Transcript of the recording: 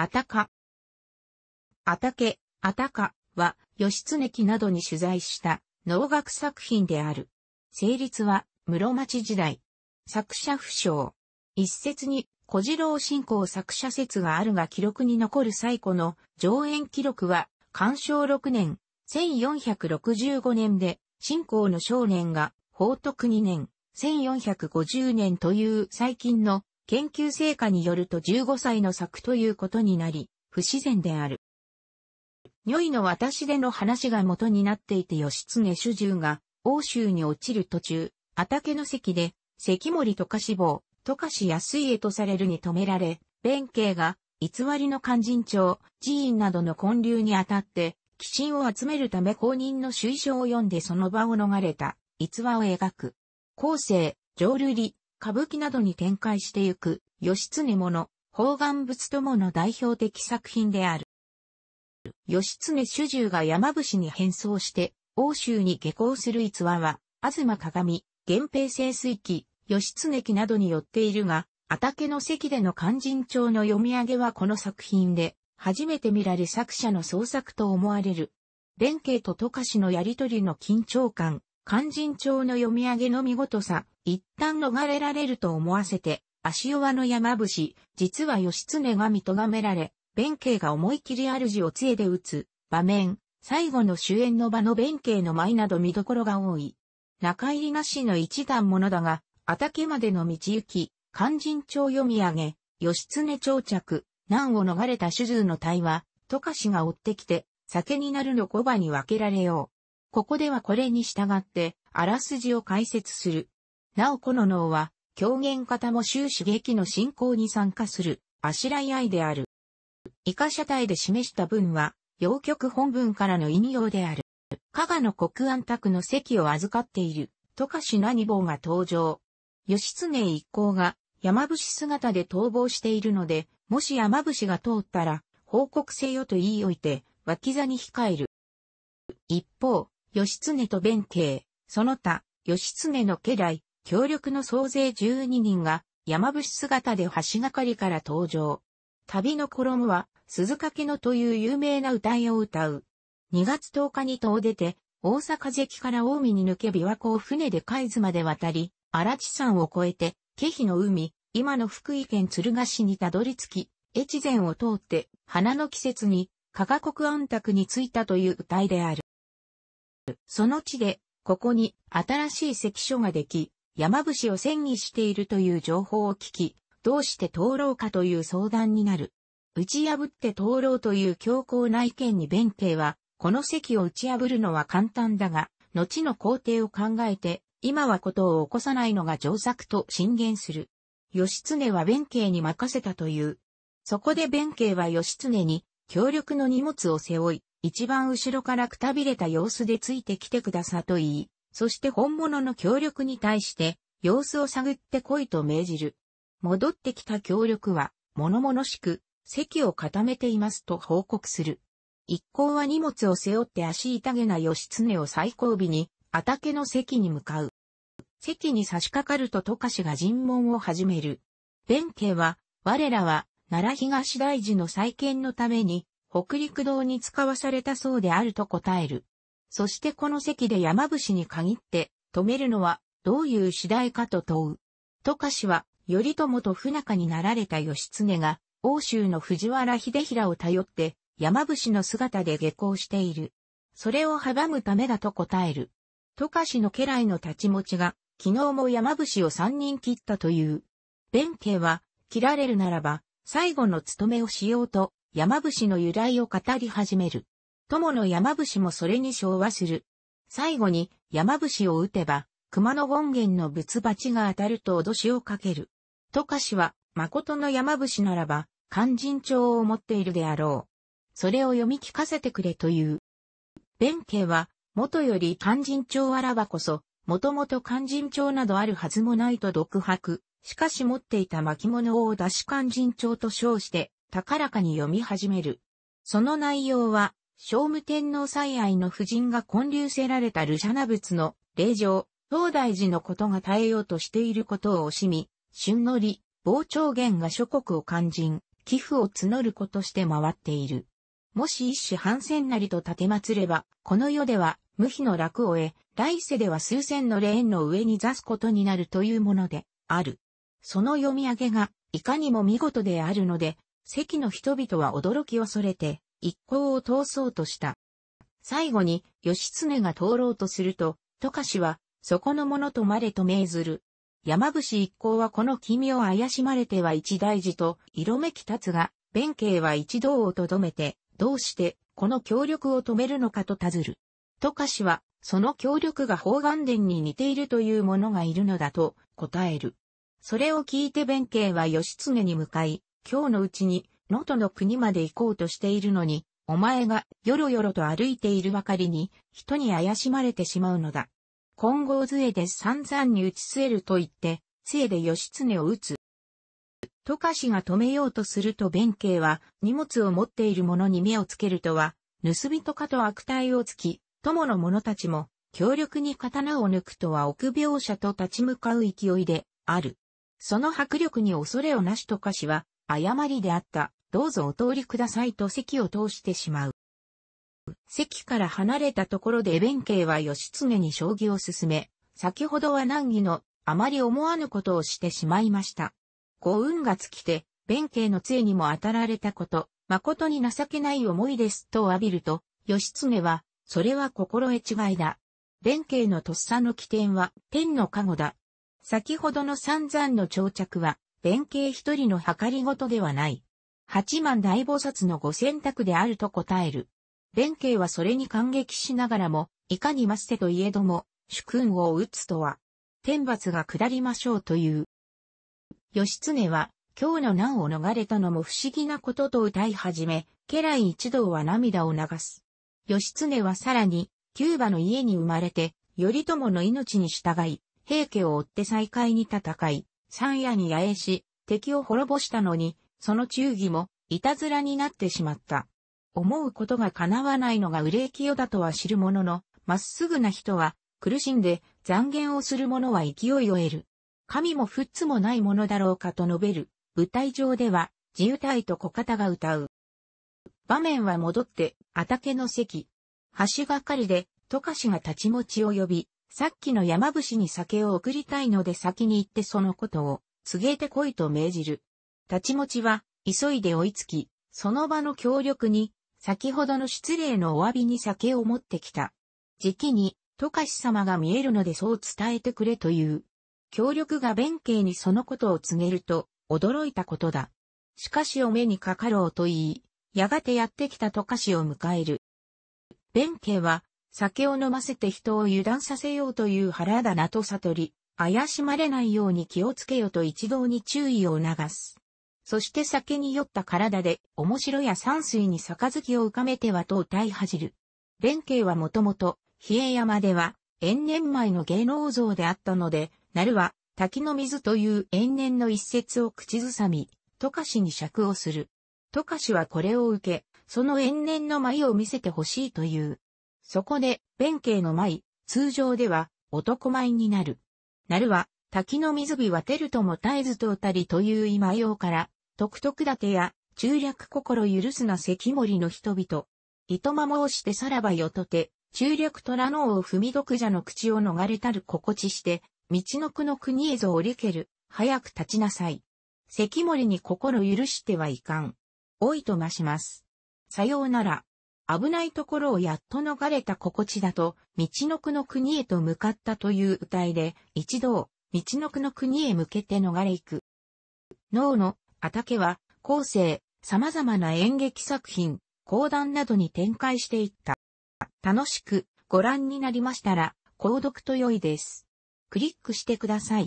あたか。あたけ、あたかは、義経記などに取材した農学作品である。成立は、室町時代。作者不詳。一説に、小次郎信仰作者説があるが記録に残る最古の上演記録は、干渉6年、1465年で、信仰の少年が、宝徳2年、1450年という最近の研究成果によると15歳の作ということになり、不自然である。如意の私での話が元になっていて義経主従が、欧州に落ちる途中、畑の関で、関森とか志望、とかし安家とされるに止められ、弁慶が、偽りの勧進帳、寺院などの建立にあたって、寄進を集めるため公認の推書を読んでその場を逃れた、逸話を描く。後世、浄瑠璃、歌舞伎などに展開してゆく、義経物、方眼仏ともの代表的作品である。義経主従が山伏に変装して、欧州に下校する逸話は、東鏡、源平清水記、義経記などによっているが、あたけの関での勧進帳の読み上げはこの作品で、初めて見られ作者の創作と思われる。連慶と渡嘉氏のやりとりの緊張感、勧進帳の読み上げの見事さ、一旦逃れられると思わせて、足弱の山伏、実は義経が見とがめられ、弁慶が思い切り主を杖で打つ、場面、最後の主演の場の弁慶の舞など見どころが多い。中入りなしの一段ものだが、あたけまでの道行き、肝心帳読み上げ、義経長着、難を逃れた主従の隊は、とかしが追ってきて、酒になるの小場に分けられよう。ここではこれに従って、あらすじを解説する。なおこの脳は、狂言方も終始劇の進行に参加する、あしらい愛である。以下社体で示した文は、洋曲本文からの引用である。加賀の国安宅の席を預かっている、渡嘉市何坊が登場。義経一行が山伏姿で逃亡しているので、もし山伏が通ったら、報告せよと言いおいて、脇座に控える。一方、義経と弁慶、その他、義経の家来、協力の総勢12人が山伏姿で橋がかりから登場。旅の衣は鈴掛のという有名な歌いを歌う。2月10日に遠出て、大阪関から大海に抜け琵琶湖を船で海津まで渡り、荒地山を越えて、気比の海、今の福井県鶴賀市にたどり着き、越前を通って、花の季節に、加賀国安宅に着いたという歌いである。その地で、ここに新しい関所ができ、山伏を戦にしているという情報を聞き、どうして通ろうかという相談になる。打ち破って通ろうという強硬な意見に弁慶は、この席を打ち破るのは簡単だが、後の工程を考えて、今はことを起こさないのが上策と進言する。義経は弁慶に任せたという。そこで弁慶は義経に、強力の荷物を背負い、一番後ろからくたびれた様子でついてきてくださと言い、そして本物の協力に対して、様子を探って来いと命じる。戻ってきた協力は、物々しく、席を固めていますと報告する。一行は荷物を背負って足痛げな義経を最後尾に、畑の席に向かう。席に差し掛かると渡嘉氏が尋問を始める。弁慶は、我らは、奈良東大寺の再建のために、北陸道に使わされたそうであると答える。そしてこの席で山伏に限って止めるのはどういう次第かと問う。とかしは、頼朝と不仲になられた義経が、欧州の藤原秀平を頼って、山伏の姿で下校している。それを阻むためだと答える。とかしの家来の立ち持ちが、昨日も山伏を三人切ったという。弁慶は、切られるならば、最後の務めをしようと、山伏の由来を語り始める。友の山伏もそれに昭和する。最後に山伏を打てば、熊野権現の仏鉢が当たると脅しをかける。とかしは、誠の山伏ならば、肝心帳を持っているであろう。それを読み聞かせてくれという。弁慶は、元より肝心帳あらばこそ、もともと肝心帳などあるはずもないと独白。しかし持っていた巻物を出し肝心帳と称して、高らかに読み始める。その内容は、聖武天皇最愛の夫人が建立せられたルシャナ仏の霊場、東大寺のことが耐えようとしていることを惜しみ、春のり、傍聴言が諸国を肝心、寄付を募ることして回っている。もし一種半戦なりと立て祭れば、この世では無比の楽を得、来世では数千の霊園の上に座すことになるというものである。その読み上げがいかにも見事であるので、席の人々は驚き恐れて、一行を通そうとした。最後に、義経が通ろうとすると、渡嘉氏は、そこの者とまれと命ずる。山伏一行はこの君を怪しまれては一大事と、色めき立つが、弁慶は一同をとどめて、どうして、この協力を止めるのかとたずる。渡嘉氏は、その協力が方眼伝に似ているという者がいるのだと、答える。それを聞いて弁慶は義経に向かい、今日のうちに、能登の国まで行こうとしているのに、お前がよろよろと歩いているばかりに、人に怪しまれてしまうのだ。金剛杖で散々に打ち据えると言って、杖で義経を撃つ。トカシが止めようとすると弁慶は、荷物を持っている者に目をつけるとは、盗人かと悪態をつき、友の者たちも、強力に刀を抜くとは臆病者と立ち向かう勢いで、ある。その迫力に恐れをなしとかしは、誤りであった。どうぞお通りくださいと席を通してしまう。席から離れたところで弁慶は義経に将棋を進め、先ほどは難儀の、あまり思わぬことをしてしまいました。幸運が尽きて、弁慶の杖にも当たられたこと、誠に情けない思いですと浴びると、義経は、それは心得違いだ。弁慶のとっさの起点は、天の加護だ。先ほどの散々の長着は、弁慶一人の計りごとではない。八幡大菩薩のご選択であると答える。弁慶はそれに感激しながらも、いかにマステといえども、主君を打つとは、天罰が下りましょうという。義経は、今日の難を逃れたのも不思議なことと歌い始め、家来一同は涙を流す。義経はさらに、キューバの家に生まれて、頼朝の命に従い、平家を追って再会に戦い、山野に野営し、敵を滅ぼしたのに、その忠義も、いたずらになってしまった。思うことが叶わないのが憂よだとは知るものの、まっすぐな人は、苦しんで、残言をする者は勢いを得る。神もふっつもないものだろうかと述べる。舞台上では、自由体と小方が歌う。場面は戻って、畑の席。橋がかりで、とかしが立ち持ちを呼び、さっきの山伏に酒を送りたいので先に行ってそのことを、告げて来いと命じる。立ち持ちは、急いで追いつき、その場の協力に、先ほどの失礼のお詫びに酒を持ってきた。時期に、とかし様が見えるのでそう伝えてくれという。協力が弁慶にそのことを告げると、驚いたことだ。しかしお目にかかろうと言い、やがてやってきたとかしを迎える。弁慶は、酒を飲ませて人を油断させようという腹だなと悟り、怪しまれないように気をつけよと一同に注意を促す。そして酒に酔った体で、面白や山水に杯を浮かめてはと歌い恥じる。弁慶はもともと、比叡山では、延年前の芸能像であったので、なるは、滝の水という延年の一節を口ずさみ、溶かしに尺をする。トかしはこれを受け、その延年の舞を見せてほしいという。そこで、弁慶の舞、通常では、男舞になる。なるは、滝の水火はてるとも絶えずと歌りという今用から、徳徳立てや、中略心許すな関森の人々。糸間申をしてさらばよとて、中略虎のを踏み毒者の口を逃れたる心地して、道のくの国へぞおりける、早く立ちなさい。関森に心許してはいかん。おいとまします。さようなら。危ないところをやっと逃れた心地だと、道のくの国へと向かったという歌いで、一同、道のくの国へ向けて逃れ行く。脳のあたけは、後世、様々な演劇作品、講談などに展開していった。楽しくご覧になりましたら、購読と良いです。クリックしてください。